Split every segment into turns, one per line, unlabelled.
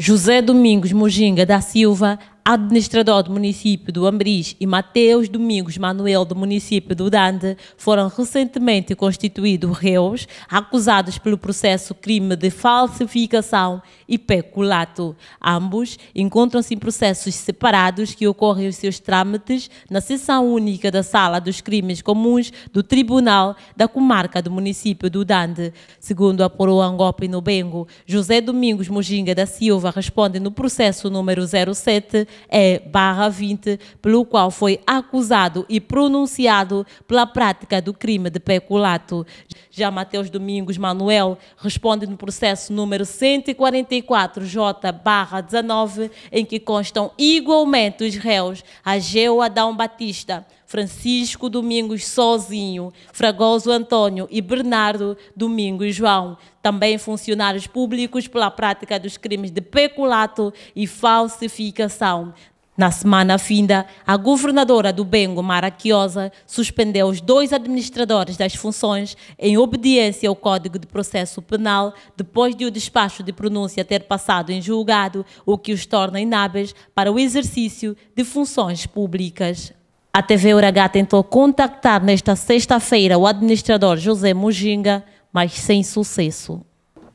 José Domingos Mojinga da Silva administrador do município do Ambris e Mateus Domingos Manuel do município do Dande foram recentemente constituídos réus, acusados pelo processo crime de falsificação e peculato. Ambos encontram-se em processos separados que ocorrem os seus trâmites na sessão única da Sala dos Crimes Comuns do Tribunal da Comarca do município do Dande. Segundo a Poroa Angope Nobengo, José Domingos Moginga da Silva responde no processo número 07 e é barra 20, pelo qual foi acusado e pronunciado pela prática do crime de peculato. Já Mateus Domingos Manuel responde no processo número 144J barra 19, em que constam igualmente os réus Ageu Adão Batista, Francisco Domingos Sozinho, Fragoso Antônio e Bernardo Domingos João, também funcionários públicos pela prática dos crimes de peculato e falsificação. Na semana finda, a governadora do Bengo, Mara Chiosa, suspendeu os dois administradores das funções em obediência ao Código de Processo Penal, depois de o despacho de pronúncia ter passado em julgado, o que os torna inábeis para o exercício de funções públicas. A TV Uragá tentou contactar nesta sexta-feira o administrador José Mujinga, mas sem sucesso.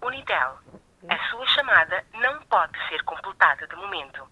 Unitel, a sua chamada não pode ser completada de momento.